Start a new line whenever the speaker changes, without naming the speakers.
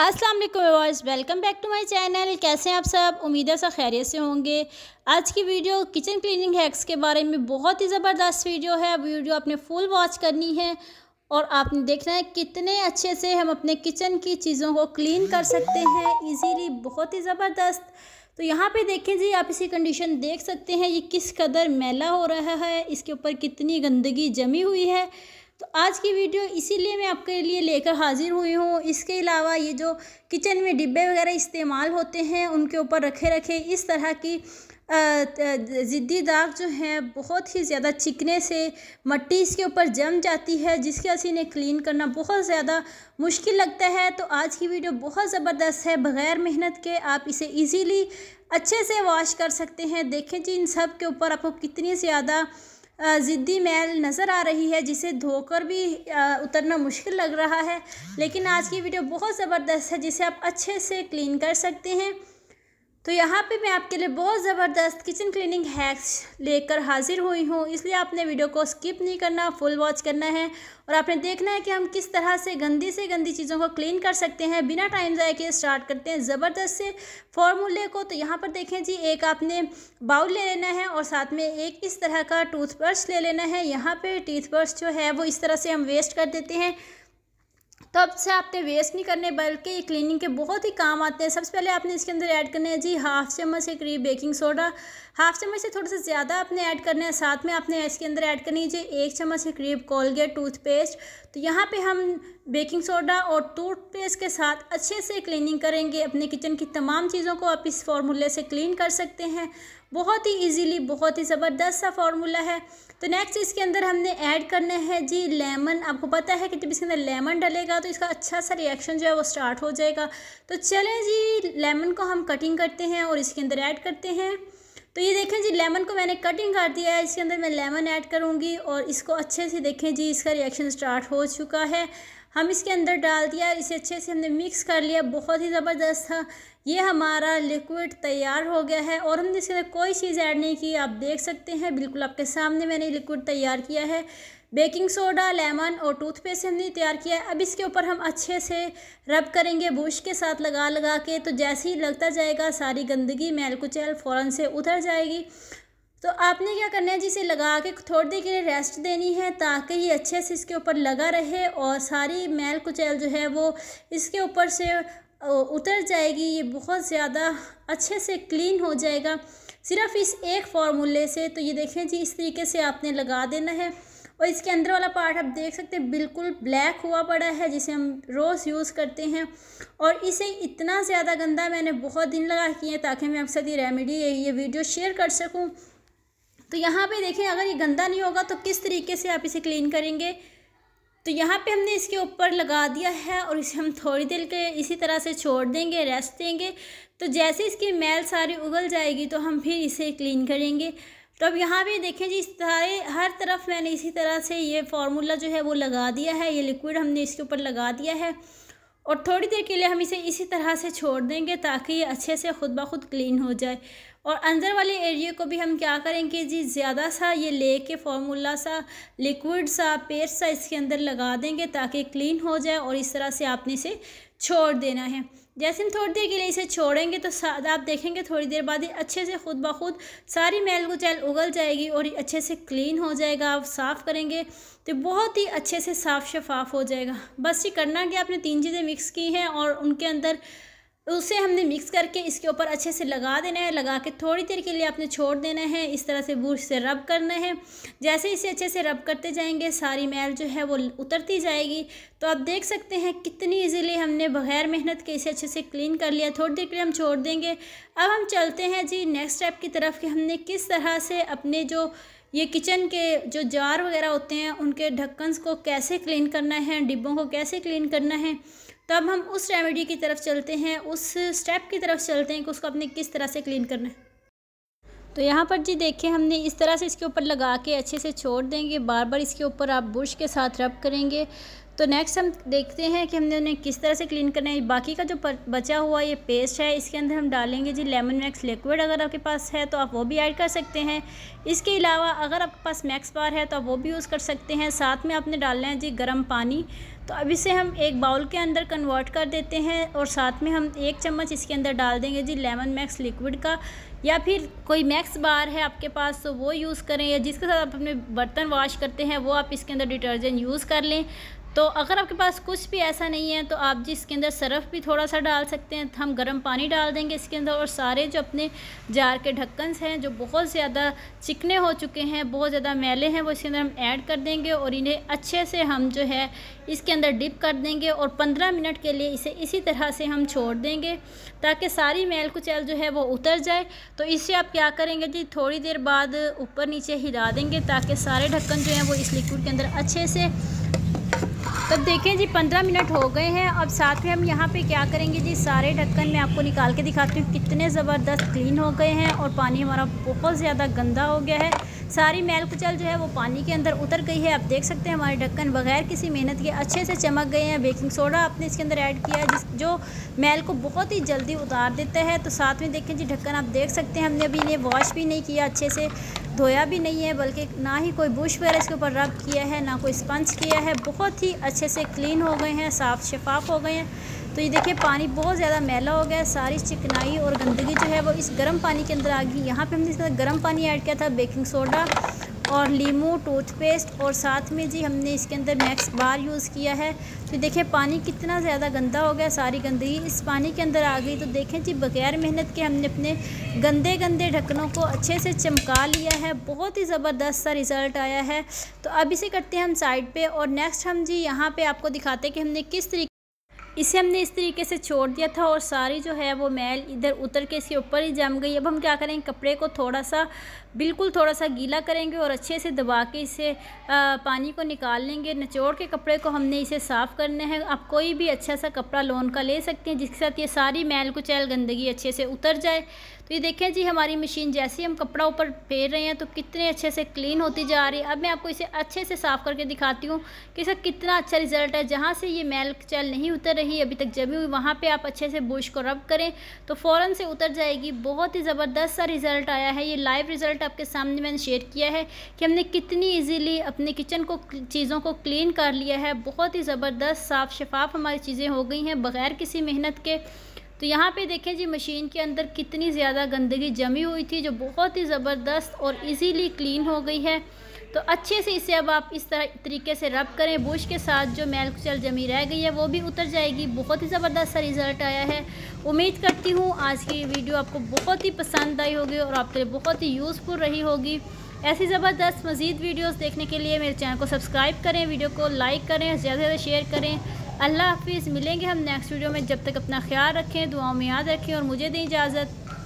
अस्सलाम वालेकुम viewers welcome back to my channel कैसे हैं आप सब उम्मीद है सब खैरियत से होंगे आज की वीडियो किचन क्लीनिंग हैक्स के बारे में बहुत ही ज़बरदस्त वीडियो है वीडियो आपने फुल वॉच करनी है और आपने देखना है कितने अच्छे से हम अपने किचन की चीज़ों को क्लीन कर सकते हैं इजीली बहुत ही ज़बरदस्त तो यहाँ पे देखें जी आप इसी कंडीशन देख सकते हैं ये किस कदर मैला हो रहा है इसके ऊपर कितनी गंदगी जमी हुई है तो आज की वीडियो इसीलिए मैं आपके लिए लेकर हाजिर हुई हूँ इसके अलावा ये जो किचन में डिब्बे वगैरह इस्तेमाल होते हैं उनके ऊपर रखे रखे इस तरह की ज़िद्दी दाग जो हैं बहुत ही ज़्यादा चिकने से मट्टी इसके ऊपर जम जाती है जिसके वजह से इन्हें क्लीन करना बहुत ज़्यादा मुश्किल लगता है तो आज की वीडियो बहुत ज़बरदस्त है बग़ैर मेहनत के आप इसे इजीली अच्छे से वॉश कर सकते हैं देखें जी इन सब के ऊपर आपको कितनी ज़्यादा ज़िद्दी मैल नज़र आ रही है जिसे धोकर भी उतरना मुश्किल लग रहा है लेकिन आज की वीडियो बहुत ज़बरदस्त है जिसे आप अच्छे से क्लीन कर सकते हैं तो यहाँ पे मैं आपके लिए बहुत ज़बरदस्त किचन क्लीनिंग हैक्स लेकर हाजिर हुई हूँ इसलिए आपने वीडियो को स्किप नहीं करना फुल वॉच करना है और आपने देखना है कि हम किस तरह से गंदी से गंदी चीज़ों को क्लीन कर सकते हैं बिना टाइम जाए के स्टार्ट करते हैं ज़बरदस्त से फॉर्मूले को तो यहाँ पर देखें जी एक आपने बाउल ले लेना है और साथ में एक इस तरह का टूथब्रश ले लेना है यहाँ पर टूथब्रश जो है वो इस तरह से हम वेस्ट कर देते हैं तो अब से आपने वेस्ट नहीं करने बल्कि ये क्लीनिंग के बहुत ही काम आते हैं सबसे पहले आपने इसके अंदर ऐड करने हैं जी हाफ चम्मच से करीब बेकिंग सोडा हाफ चम्मच से थोड़ा सा ज़्यादा आपने ऐड करना है साथ में आपने इसके अंदर ऐड करनी है जी एक चम्मच से करीब कोलगेट टूथपेस्ट तो यहाँ पे हम बेकिंग सोडा और टूथपेस्ट के साथ अच्छे से क्लीनिंग करेंगे अपने किचन की तमाम चीज़ों को आप इस फार्मूले से क्लीन कर सकते हैं बहुत ही इजीली बहुत ही ज़बरदस्त सा फार्मूला है तो नेक्स्ट इसके अंदर हमने ऐड करना है जी लेमन आपको पता है कि जब इसके अंदर लेमन डलेगा तो इसका अच्छा सा रिएक्शन जो है वो स्टार्ट हो जाएगा तो चलें जी लेमन को हम कटिंग करते हैं और इसके अंदर ऐड करते हैं तो ये देखें जी लेमन को मैंने कटिंग कर दिया है इसके अंदर मैं लेमन ऐड करूँगी और इसको अच्छे से देखें जी इसका रिएक्शन स्टार्ट हो चुका है हम इसके अंदर डाल दिया इसे अच्छे से हमने मिक्स कर लिया बहुत ही ज़बरदस्त था ये हमारा लिक्विड तैयार हो गया है और हमने इसके अंदर कोई चीज़ ऐड नहीं की आप देख सकते हैं बिल्कुल आपके सामने मैंने लिक्विड तैयार किया है बेकिंग सोडा लेमन और टूथपेस्ट हमने तैयार किया है अब इसके ऊपर हम अच्छे से रब करेंगे बुश के साथ लगा लगा के तो जैसे ही लगता जाएगा सारी गंदगी मैल कुचैल फ़ौरन से उतर जाएगी तो आपने क्या करना है जिसे लगा के थोड़ी देर के लिए रेस्ट देनी है ताकि ये अच्छे से इसके ऊपर लगा रहे और सारी मैल कुचैल जो है वो इसके ऊपर से उतर जाएगी ये बहुत ज़्यादा अच्छे से क्लीन हो जाएगा सिर्फ इस एक फार्मूले से तो ये देखें जी इस तरीके से आपने लगा देना है और इसके अंदर वाला पार्ट आप देख सकते हैं बिल्कुल ब्लैक हुआ पड़ा है जिसे हम रोज़ यूज़ करते हैं और इसे इतना ज़्यादा गंदा मैंने बहुत दिन लगा किए ताकि मैं आपके साथ ये रेमेडी ये वीडियो शेयर कर सकूँ तो यहाँ पे देखें अगर ये गंदा नहीं होगा तो किस तरीके से आप इसे क्लीन करेंगे तो यहाँ पे हमने इसके ऊपर लगा दिया है और इसे हम थोड़ी देर के इसी तरह से छोड़ देंगे रेस्ट देंगे तो जैसे इसकी मैल सारी उगल जाएगी तो हम फिर इसे क्लीन करेंगे तो अब यहाँ पे देखें जी सारे हर तरफ मैंने इसी तरह से ये फार्मूला जो है वो लगा दिया है ये लिक्विड हमने इसके ऊपर लगा दिया है और थोड़ी देर के लिए हम इसे इसी तरह से छोड़ देंगे ताकि ये अच्छे से खुद ब खुद क्लीन हो जाए और अंदर वाले एरिया को भी हम क्या करेंगे जी ज़्यादा सा ये ले के फॉर्मूला सा लिक्विड सा पेस्ट सा इसके अंदर लगा देंगे ताकि क्लीन हो जाए और इस तरह से आपने इसे छोड़ देना है जैसे हम थोड़ी देर के लिए इसे छोड़ेंगे तो आप देखेंगे थोड़ी देर बाद अच्छे से खुद ब खुद सारी मैल गुचैल उगल जाएगी और ये अच्छे से क्लीन हो जाएगा आप साफ़ करेंगे तो बहुत ही अच्छे से साफ़ शफाफ हो जाएगा बस ये करना कि आपने तीन चीज़ें मिक्स की हैं और उनके अंदर उसे हमने मिक्स करके इसके ऊपर अच्छे से लगा देना है लगा के थोड़ी देर के लिए आपने छोड़ देना है इस तरह से बूश से रब करना है जैसे इसे अच्छे से रब करते जाएंगे सारी मैल जो है वो उतरती जाएगी तो आप देख सकते हैं कितनी इजीली हमने बगैर मेहनत के इसे अच्छे से क्लीन कर लिया थोड़ी देर के लिए हम छोड़ देंगे अब हम चलते हैं जी नेक्स्ट स्टेप की तरफ कि हमने किस तरह से अपने जो ये किचन के जो जार वगैरह होते हैं उनके ढक्कन को कैसे क्लीन करना है डिब्बों को कैसे क्लीन करना है तब हम उस रेमेडी की तरफ चलते हैं उस स्टेप की तरफ चलते हैं कि उसको अपने किस तरह से क्लीन करना है तो यहाँ पर जी देखिए हमने इस तरह से इसके ऊपर लगा के अच्छे से छोड़ देंगे बार बार इसके ऊपर आप ब्रश के साथ रब करेंगे तो नेक्स्ट हम देखते हैं कि हमने उन्हें किस तरह से क्लीन करना है बाकी का जो बचा हुआ ये पेस्ट है इसके अंदर हम डालेंगे जी लेमन मैक्स लिक्विड अगर आपके पास है तो आप वो भी ऐड कर सकते हैं इसके अलावा अगर आपके पास मैक्स बार है तो आप वो भी यूज़ कर सकते हैं साथ में आपने डालना है जी गर्म पानी तो अब इसे हम एक बाउल के अंदर कन्वर्ट कर देते हैं और साथ में हम एक चम्मच इसके अंदर डाल देंगे जी लेमन मैक्स लिक्विड का या फिर कोई मैक्स बार है आपके पास तो वो यूज़ करें या जिसके साथ आप अपने बर्तन वॉश करते हैं वो आप इसके अंदर डिटर्जेंट यूज़ कर लें तो अगर आपके पास कुछ भी ऐसा नहीं है तो आप जी इसके अंदर सरफ़ भी थोड़ा सा डाल सकते हैं हम गर्म पानी डाल देंगे इसके अंदर और सारे जो अपने जार के ढक्कन हैं जो बहुत ज़्यादा चिकने हो चुके हैं बहुत ज़्यादा मैले हैं वो इसके अंदर हम ऐड कर देंगे और इन्हें अच्छे से हम जो है इसके अंदर डिप कर देंगे और पंद्रह मिनट के लिए इसे इसी तरह से हम छोड़ देंगे ताकि सारी मैल कुचैल जो है वो उतर जाए तो इससे आप क्या करेंगे जी थोड़ी देर बाद ऊपर नीचे हिला देंगे ताकि सारे ढक्कन जो हैं वो इस लिक्विड के अंदर अच्छे से तो देखें जी पंद्रह मिनट हो गए हैं अब साथ में हम यहाँ पे क्या करेंगे जी सारे ढक्कन मैं आपको निकाल के दिखाती हूँ कितने ज़बरदस्त क्लीन हो गए हैं और पानी हमारा बहुत ज़्यादा गंदा हो गया है सारी मैल कुचल जो है वो पानी के अंदर उतर गई है आप देख सकते हैं हमारे ढक्कन बगैर किसी मेहनत के अच्छे से चमक गए हैं बेकिंग सोडा आपने इसके अंदर ऐड किया जिस जो मैल को बहुत ही जल्दी उतार देता है तो साथ में देखें जी ढक्कन आप देख सकते हैं हमने अभी इन्हें वॉश भी नहीं किया अच्छे से धोया भी नहीं है बल्कि ना ही कोई बुश वगैरह इसके ऊपर रब किया है ना कोई स्पंज किया है बहुत ही अच्छे से क्लीन हो गए हैं साफ़ शफाफ हो गए हैं तो ये देखिए पानी बहुत ज़्यादा मैला हो गया है सारी चिकनाई और गंदगी जो है वो इस गर्म पानी के अंदर आ गई यहाँ पे हमने इसके अंदर गर्म पानी ऐड किया था बेकिंग सोडा और लीमू टूथपेस्ट और साथ में जी हमने इसके अंदर मैक्स बार यूज़ किया है तो देखें पानी कितना ज़्यादा गंदा हो गया सारी गंदगी इस पानी के अंदर आ गई तो देखें जी बगैर मेहनत के हमने अपने गंदे गंदे ढक्कनों को अच्छे से चमका लिया है बहुत ही ज़बरदस्त सा रिज़ल्ट आया है तो अब इसे करते हैं हम साइड पर और नेक्स्ट हम जी यहाँ पर आपको दिखाते हैं कि हमने किस तरीके इसे हमने इस तरीके से छोड़ दिया था और सारी जो है वो मैल इधर उतर के इसके ऊपर ही जम गई अब हम क्या करेंगे कपड़े को थोड़ा सा बिल्कुल थोड़ा सा गीला करेंगे और अच्छे से दबा के इसे आ, पानी को निकाल लेंगे निचोड़ के कपड़े को हमने इसे साफ़ करना है आप कोई भी अच्छा सा कपड़ा लोन का ले सकते हैं जिसके साथ ये सारी मैल कुचैल गंदगी अच्छे से उतर जाए तो ये देखें जी हमारी मशीन जैसे हम कपड़ा ऊपर फेर रहे हैं तो कितने अच्छे से क्लीन होती जा रही है अब मैं आपको इसे अच्छे से साफ़ करके दिखाती हूँ कि इसका कितना अच्छा रिजल्ट है जहाँ से ये मैल चल नहीं उतर रही अभी तक जमी हुई वहाँ पर आप अच्छे से बुश को रब करें तो फ़ौर से उतर जाएगी बहुत ही ज़बरदस्त सा रिज़ल्ट आया है ये लाइव रिज़ल्ट आपके सामने मैंने शेयर किया है कि हमने कितनी ईजीली अपने किचन को चीज़ों को क्लीन कर लिया है बहुत ही ज़बरदस्त साफ़ शफाफ हमारी चीज़ें हो गई हैं बग़ैर किसी मेहनत के तो यहाँ पे देखें जी मशीन के अंदर कितनी ज़्यादा गंदगी जमी हुई थी जो बहुत ही ज़बरदस्त और इजीली क्लीन हो गई है तो अच्छे से इसे अब आप इस तरह तरीके से रब करें बुश के साथ जो मैल कुचल जमी रह गई है वो भी उतर जाएगी बहुत ही ज़बरदस्त सा रिज़ल्ट आया है उम्मीद करती हूँ आज की वीडियो आपको बहुत ही पसंद आई होगी और आपके लिए बहुत ही यूज़फुल रही होगी ऐसी ज़बरदस्त मज़ीद वीडियोस देखने के लिए मेरे चैनल को सब्सक्राइब करें वीडियो को लाइक करें ज़्यादा से ज़्यादा शेयर करें अल्लाह हाफिज़ मिलेंगे हम नेक्स्ट वीडियो में जब तक अपना ख्याल रखें दुआओं में याद रखें और मुझे दें इजाज़त